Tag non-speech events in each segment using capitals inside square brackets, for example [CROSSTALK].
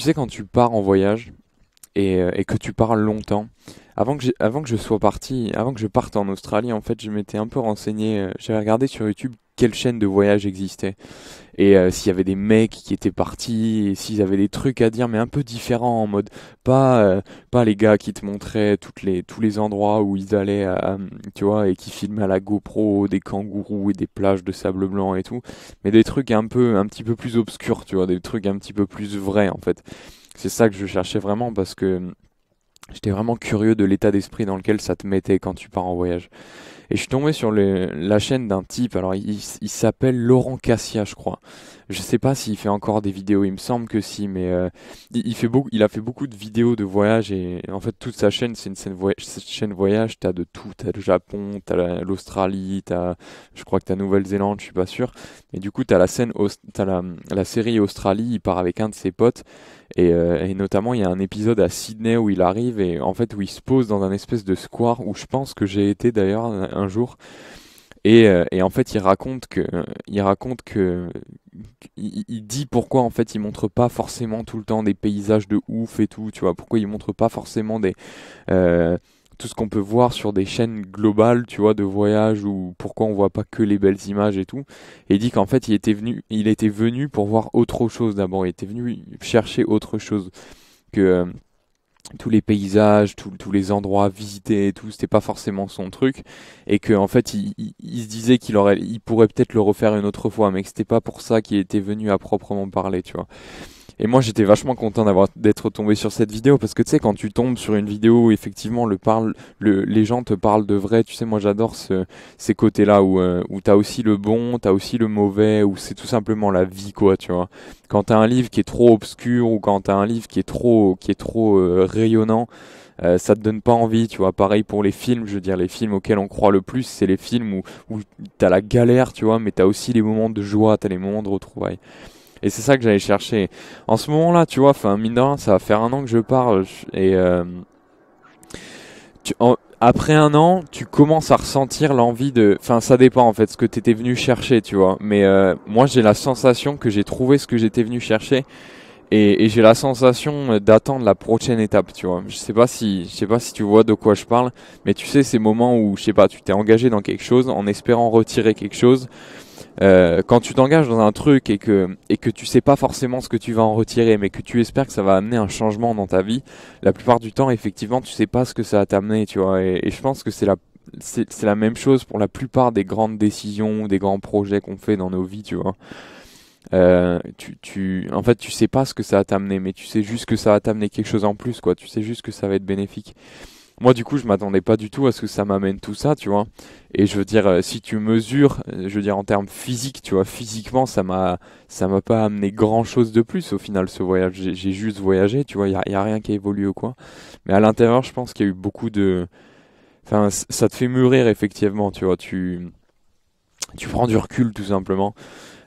Tu sais, quand tu pars en voyage et, euh, que tu pars longtemps, avant que, avant que je sois parti, avant que je parte en Australie, en fait, je m'étais un peu renseigné. Euh, j'avais regardé sur YouTube quelle chaîne de voyage existait. Et euh, s'il y avait des mecs qui étaient partis, et s'ils avaient des trucs à dire, mais un peu différents, en mode pas euh, pas les gars qui te montraient toutes les tous les endroits où ils allaient, euh, tu vois, et qui filmaient à la GoPro des kangourous et des plages de sable blanc et tout, mais des trucs un peu un petit peu plus obscurs, tu vois, des trucs un petit peu plus vrais en fait. C'est ça que je cherchais vraiment parce que j'étais vraiment curieux de l'état d'esprit dans lequel ça te mettait quand tu pars en voyage. Et je suis tombé sur la chaîne d'un type, alors il s'appelle Laurent Cassia, je crois. Je sais pas s'il fait encore des vidéos, il me semble que si, mais euh, il, fait beaucoup, il a fait beaucoup de vidéos de voyage et en fait toute sa chaîne, c'est une chaîne voyage. Chaîne voyage t'as de tout, t'as le Japon, t'as l'Australie, t'as, je crois que t'as Nouvelle-Zélande, je suis pas sûr. Et du coup t'as la scène, t'as la, série Australie, il part avec un de ses potes euh, et, notamment il y a un épisode à Sydney où il arrive et en fait où il se pose dans un espèce de square où je pense que j'ai été d'ailleurs un jour. Euh, et, en fait, il raconte que, euh, il raconte que, il, dit pourquoi en fait il montre pas forcément tout le temps des paysages de ouf et tout, tu vois. Pourquoi il montre pas forcément des euh, tout ce qu'on peut voir sur des chaînes globales, tu vois, de voyage ou pourquoi on voit pas que les belles images et tout. Et il dit qu'en fait il était venu, il était venu pour voir autre chose d'abord. Il était venu chercher autre chose que tous les paysages, tous les endroits visités et tout, c'était pas forcément son truc, et que en fait il, se disait qu'il aurait, il pourrait peut-être le refaire une autre fois, mais que c'était pas pour ça qu'il était venu à proprement parler, tu vois. Et moi, j'étais vachement content d'avoir d'être tombé sur cette vidéo parce que tu sais, quand tu tombes sur une vidéo où effectivement le parle, le, les gens te parlent de vrai, tu sais, moi j'adore ce, ces côtés-là où, euh, où t'as aussi le bon, t'as aussi le mauvais, où c'est tout simplement la vie, quoi, tu vois. Quand t'as un livre qui est trop obscur ou quand t'as un livre qui est trop, qui est trop euh, rayonnant, euh, ça te donne pas envie, tu vois. Pareil pour les films, je veux dire, les films auxquels on croit le plus, c'est les films où, où t'as la galère, tu vois, mais t'as aussi les moments de joie, t'as les moments de retrouvailles. Et c'est ça que j'allais chercher. En ce moment-là, tu vois, enfin, mine de ça va faire un an que je parle et euh, tu, après un an, tu commences à ressentir l'envie de. Enfin, ça dépend en fait ce que t'étais venu chercher, tu vois. Mais euh, moi, j'ai la sensation que j'ai trouvé ce que j'étais venu chercher et, et j'ai la sensation euh, d'attendre la prochaine étape, tu vois. Je sais pas si, je sais pas si tu vois de quoi je parle, mais tu sais ces moments où je sais pas, tu t'es engagé dans quelque chose en espérant retirer quelque chose euh, quand tu t'engages dans un truc et que, et que tu sais pas forcément ce que tu vas en retirer, mais que tu espères que ça va amener un changement dans ta vie, la plupart du temps, effectivement, tu sais pas ce que ça va t'amener, tu vois. Et, je pense que c'est la c'est la même chose pour la plupart des grandes décisions, des grands projets qu'on fait dans nos vies, tu vois. Euh, tu, tu, en fait, tu sais pas ce que ça va t'amener, mais tu sais juste que ça va t'amener quelque chose en plus, quoi. Tu sais juste que ça va être bénéfique. Moi, du coup, je m'attendais pas du tout à ce que ça m'amène tout ça, tu vois. Et je veux dire, euh, si tu mesures, euh, je veux dire en termes physiques, tu vois, physiquement, ça m'a, ça m'a pas amené grand chose de plus au final ce voyage. J'ai juste voyagé, tu vois. Il y a, rien qui a évolué ou quoi. Mais à l'intérieur, je pense qu'il y a eu beaucoup de, enfin, ça te fait mûrir effectivement, tu vois. Tu, tu prends du recul tout simplement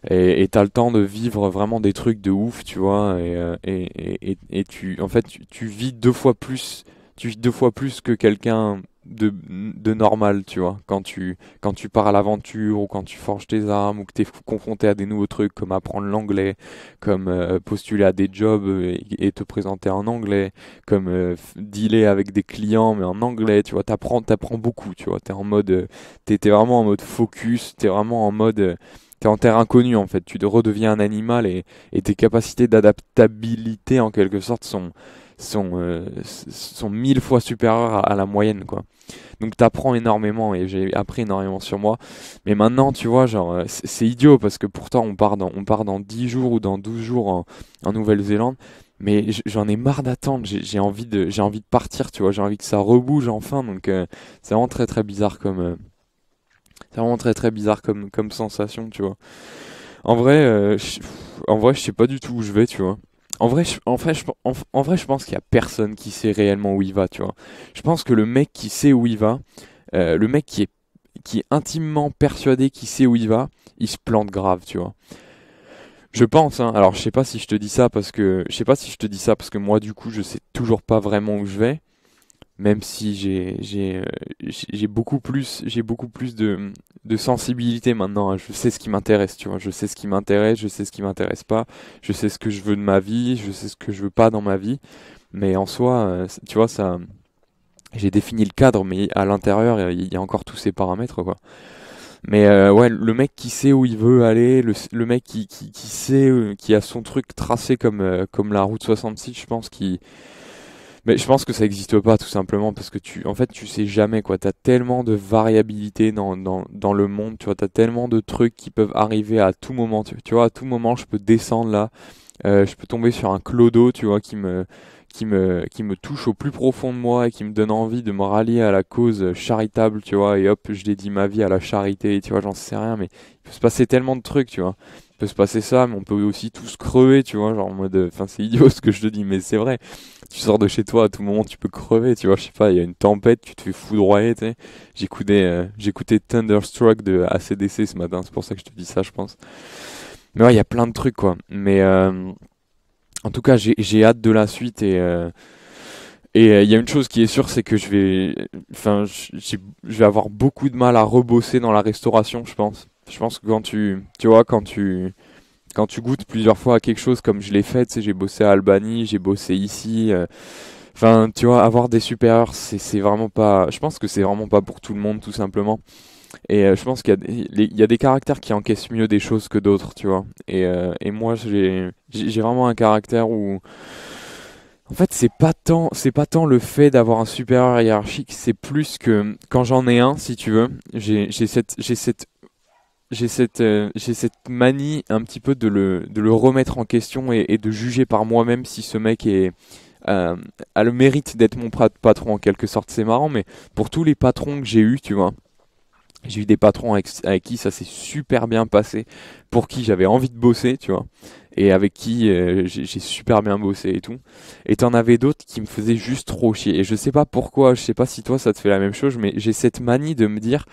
et t'as le temps de vivre vraiment des trucs de ouf, tu vois, et, euh, et, tu, en fait, tu, vis deux fois plus tu vis deux fois plus que quelqu'un de, de, normal, tu vois. Quand tu, quand tu pars à l'aventure ou quand tu forges tes armes ou que tu es confronté à des nouveaux trucs comme apprendre l'anglais, comme euh, postuler à des jobs et, te présenter en anglais, comme euh, dealer avec des clients mais en anglais, tu vois, t'apprends, beaucoup, tu vois. T'es en mode, euh, vraiment en mode focus, t'es vraiment en mode, t'es en terre inconnue en fait. Tu redeviens un animal et, et tes capacités d'adaptabilité en quelque sorte sont sont, euh, sont mille fois supérieurs à, la moyenne, quoi. Donc t'apprends énormément et j'ai appris énormément sur moi. Mais maintenant, tu vois, genre, euh, c'est idiot parce que pourtant on part dans, on part dans 10 jours ou dans 12 jours en, Nouvelle-Zélande. Mais j'en ai marre d'attendre, j'ai envie, de, envie de partir, tu vois, j'ai envie que ça rebouge enfin. Donc ça euh, c'est vraiment très très bizarre comme... c'est très très bizarre comme, comme sensation, tu vois. En vrai, en vrai, je sais pas du tout où je vais, tu vois en vrai, je, en, vrai, je, en, vrai, je pense qu'il y a personne qui sait réellement où il va, tu vois. Je pense que le mec qui sait où il va, euh, le mec qui est, qui est intimement persuadé qu'il sait où il va, il se plante grave, tu vois. Je pense, hein. Alors, je sais pas si je te dis ça parce que, je sais pas si je te dis ça parce que moi, du coup, je sais toujours pas vraiment où je vais même si euh, j'ai j'ai beaucoup plus j'ai beaucoup plus de de sensibilité maintenant hein. je sais ce qui m'intéresse tu vois je sais ce qui m'intéresse je sais ce qui m'intéresse pas je sais ce que je veux de ma vie je sais ce que je veux pas dans ma vie mais en soi euh, tu vois ça j'ai défini le cadre mais à l'intérieur il y a encore tous ces paramètres quoi mais euh, ouais le mec qui sait où il veut aller le, mec qui, qui, qui sait qui a son truc tracé comme comme la route 66 je pense qui mais je pense que ça n'existe pas tout simplement parce que tu, en fait, tu sais jamais quoi. T'as tellement de variabilité dans, dans, dans, le monde, tu vois. T'as tellement de trucs qui peuvent arriver à tout moment. Tu, vois, à tout moment, je peux descendre là, euh, je peux tomber sur un clodo, tu vois, qui me, qui me, qui me touche au plus profond de moi et qui me donne envie de me rallier à la cause charitable, tu vois. Et hop, je dédie ma vie à la charité, tu vois. J'en sais rien, mais il peut se passer tellement de trucs, tu vois se passer ça, mais on peut aussi tous crever, tu vois, genre en mode, euh, enfin c'est idiot [LAUGHS] ce que je te dis, mais c'est vrai. Tu sors de chez toi, à tout moment tu peux crever, tu vois, je sais pas, il y a une tempête, tu te fais foudroyer, tu J'écoutais, euh, j'écoutais Thunderstruck de ACDC ce matin, c'est pour ça que je te dis ça, je pense. Mais ouais, il y a plein de trucs, quoi. Mais euh, en tout cas, j'ai hâte de la suite et. et il y a une chose qui est sûre, c'est que je vais, enfin, je vais avoir beaucoup de mal à rebosser dans la restauration, je pense. Je pense que quand tu, tu vois, quand tu, quand tu goûtes plusieurs fois à quelque chose comme je l'ai fait, tu sais, j'ai bossé à Albanie, j'ai bossé ici. Euh, enfin, tu vois, avoir des supérieurs, c'est vraiment pas. Je pense que c'est vraiment pas pour tout le monde, tout simplement. Et euh, je pense qu'il y, y, a des caractères qui encaissent mieux des choses que d'autres, tu vois. Et, euh, et moi, j'ai vraiment un caractère où. En fait, c'est pas tant, c'est pas tant le fait d'avoir un supérieur hiérarchique, c'est plus que quand j'en ai un, si tu veux, j'ai j'ai cette j'ai cette, euh, j'ai cette manie un petit peu de le, de le remettre en question et, de juger par moi-même si ce mec est, euh, a le mérite d'être mon patron en quelque sorte. C'est marrant, mais pour tous les patrons que j'ai eu, tu vois, j'ai eu des patrons avec, qui ça s'est super bien passé, pour qui j'avais envie de bosser, tu vois, et avec qui euh, j'ai super bien bossé et tout. Et t'en avais d'autres qui me faisaient juste trop chier. Et je sais pas pourquoi, je sais pas si toi ça te fait la même chose, mais j'ai cette manie de me dire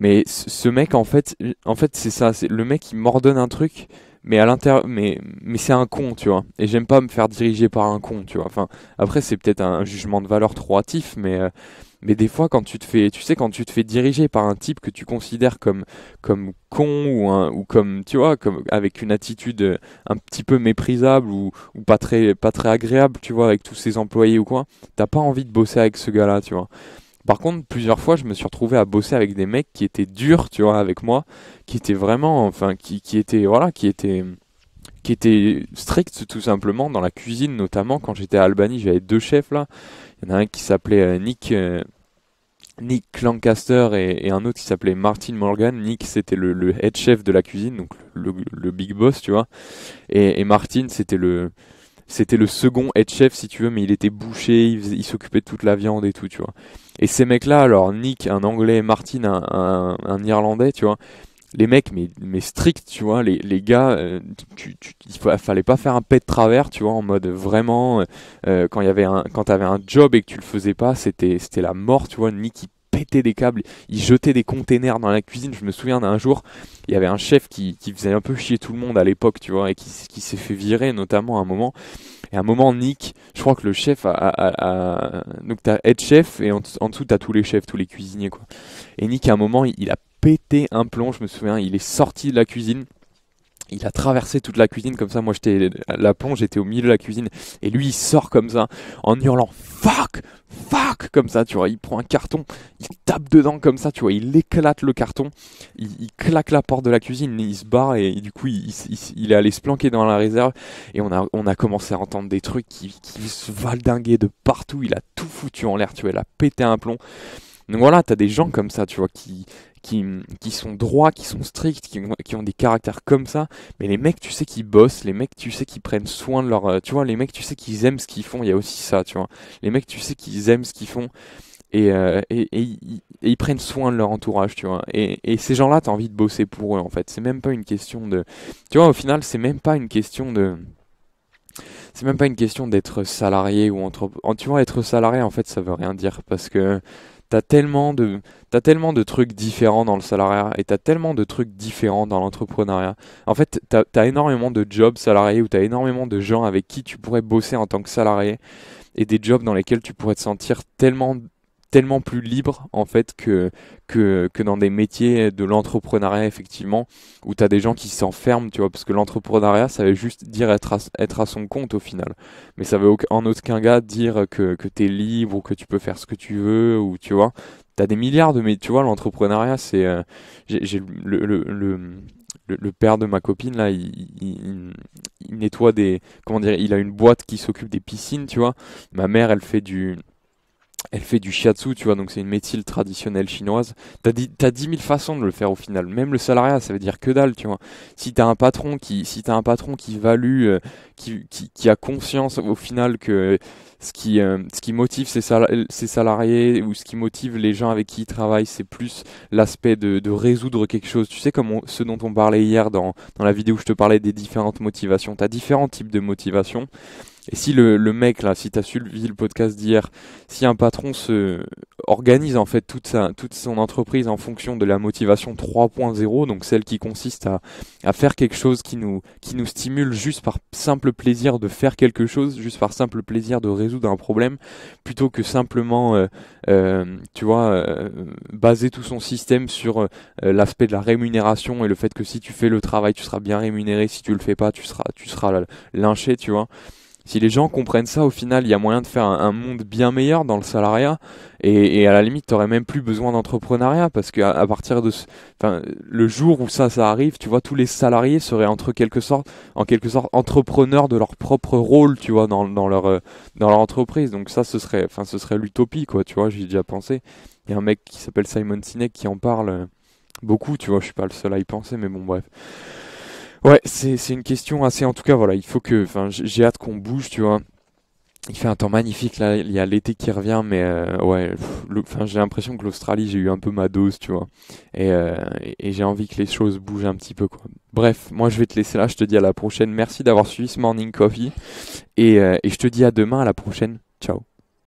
mais ce mec, en fait, en fait c'est ça. C'est le mec, qui m'ordonne un truc, mais à l'intérieur, mais, mais c'est un con, tu vois. Et j'aime pas me faire diriger par un con, tu vois. Enfin, après, c'est peut-être un, jugement de valeur trop hâtif, mais. Euh, mais des fois, quand tu te fais, tu sais, quand tu te fais diriger par un type que tu considères comme comme con ou ou comme tu vois, comme avec une attitude euh, un petit peu méprisable ou, pas très pas très agréable, tu vois, avec tous ses employés ou quoi, t'as pas envie de bosser avec ce gars-là, tu vois. Par contre, plusieurs fois, je me suis retrouvé à bosser avec des mecs qui étaient durs, tu vois, avec moi, qui étaient vraiment, enfin, qui, étaient, voilà, qui étaient, qui étaient stricts tout simplement dans la cuisine, notamment quand j'étais à Albanie, j'avais deux chefs là. Il y en a un qui s'appelait euh, Nick. Euh, Nick Lancaster et, un autre qui s'appelait Martin Morgan. Nick, c'était le, head chef de la cuisine, donc le, big boss, tu vois. et Martin, c'était le, c'était le second head chef si tu veux, mais il était bouché, il, s'occupait de toute la viande et tout, tu vois. Et ces mecs-là, alors Nick, un anglais, Martin, un, un, irlandais, tu vois, les mecs, mais, mais stricts, tu vois, les, les gars, euh, il fallait pas faire un pet de travers, tu vois, en mode vraiment, euh, quand il y avait un, quand t'avais un job et que tu le faisais pas, c'était, c'était la mort, tu vois, Nick, péter des câbles, il jetait des containers dans la cuisine. Je me souviens d'un jour, il y avait un chef qui, faisait un peu chier tout le monde à l'époque, tu vois, et qui, s'est fait virer notamment à un moment. Et à un moment, Nick, je crois que le chef a. a, donc t'as head chef et en, dessous t'as tous les chefs, tous les cuisiniers, quoi. Et Nick, à un moment, il a pété un plomb, je me souviens, il est sorti de la cuisine il a traversé toute la cuisine comme ça. Moi, j'étais la plonge, j'étais au milieu de la cuisine et lui, il sort comme ça en hurlant fuck, fuck comme ça. Tu vois, il prend un carton, il tape dedans comme ça. Tu vois, il éclate le carton, il, claque la porte de la cuisine, il se barre et, du coup, il, est allé se planquer dans la réserve et on a on a commencé à entendre des trucs qui, qui se valdinguaient de partout. Il a tout foutu en l'air. Tu vois, il a pété un plomb. Donc voilà, t'as des gens comme ça, tu vois, qui qui, qui sont droits, qui sont stricts, qui ont, qui ont des caractères comme ça. Mais les mecs, tu sais qu'ils bossent, les mecs, tu sais qu'ils prennent soin de leur, euh, tu vois, les mecs, tu sais qu'ils aiment ce qu'ils font. Il y a aussi ça, tu vois. Les mecs, tu sais qu'ils aiment ce qu'ils font. Et, euh, et, ils prennent soin de leur entourage, tu vois. Et, et ces gens-là, t'as envie de bosser pour eux, en fait. C'est même pas une question de. Tu vois, au final, c'est même pas une question de. C'est même pas une question d'être salarié ou entre. Tu vois, être salarié, en fait, ça veut rien dire. Parce que t'as tellement de as tellement de trucs différents dans le salariat et t'as tellement de trucs différents dans l'entrepreneuriat. En fait, t'as as énormément de jobs salariés ou t'as énormément de gens avec qui tu pourrais bosser en tant que salarié et des jobs dans lesquels tu pourrais te sentir tellement tellement plus libre en fait que, que, que dans des métiers de l'entrepreneuriat effectivement où tu as des gens qui s'enferment tu vois parce que l'entrepreneuriat ça veut juste dire être à, être à son compte au final mais ça veut en aucun gars dire que, que tu es libre ou que tu peux faire ce que tu veux ou tu vois t'as des milliards de mais tu vois l'entrepreneuriat c'est euh, j'ai le, le, le, père de ma copine là il nettoie des comment dire il a une boîte qui s'occupe des piscines tu vois ma mère elle fait du elle fait du shiatsu, tu vois, donc c'est une méthyle traditionnelle chinoise. T'as dix, t'as dix mille façons de le faire au final. Même le salariat, ça veut dire que dalle, tu vois. Si t'as un patron qui, si t'as un patron qui value, euh, qui, qui, qui, a conscience au final que ce qui, euh, ce qui motive ses, salariés ou ce qui motive les gens avec qui ils travaillent, c'est plus l'aspect de, résoudre quelque chose. Tu sais, comme ce dont on parlait hier dans, dans la vidéo où je te parlais des différentes motivations. T'as différents types de motivations. Et si le, mec, là, si tu as suivi le podcast d'hier, si un patron se organise en fait toute, sa, toute son entreprise en fonction de la motivation 3.0, donc celle qui consiste à, à faire quelque chose qui nous, qui nous stimule juste par simple plaisir de faire quelque chose, juste par simple plaisir de résoudre un problème, plutôt que simplement, euh, euh, tu vois, euh, baser tout son système sur euh, l'aspect de la rémunération et le fait que si tu fais le travail, tu seras bien rémunéré, si tu le fais pas, tu seras, tu seras lynché, tu vois. Si les gens comprennent ça, au final, il y a moyen de faire un, monde bien meilleur dans le salariat. Et, à la limite, t'aurais même plus besoin d'entrepreneuriat parce que à, partir de ce, le jour où ça, ça arrive, tu vois, tous les salariés seraient entre quelque sorte, en quelque sorte entrepreneurs de leur propre rôle, tu vois, dans, leur, euh, dans leur entreprise. Donc ça, ce serait, enfin, ce serait l'utopie, quoi, tu vois, j'y ai déjà pensé. Il y a un mec qui s'appelle Simon Sinek qui en parle euh, beaucoup, tu vois, je suis pas le seul à y penser, mais bon, bref. Ouais, c'est une question assez. En tout cas, voilà, il faut que. Enfin, j'ai hâte qu'on bouge, tu vois. Il fait un temps magnifique là, il y a l'été qui revient, mais euh, ouais, enfin j'ai l'impression que l'Australie j'ai eu un peu ma dose, tu vois, euh, et, j'ai envie que les choses bougent un petit peu quoi. Bref, moi je vais te laisser là, je te dis à la prochaine, merci d'avoir suivi ce Morning Coffee, et euh, je te dis à demain, à la prochaine, ciao.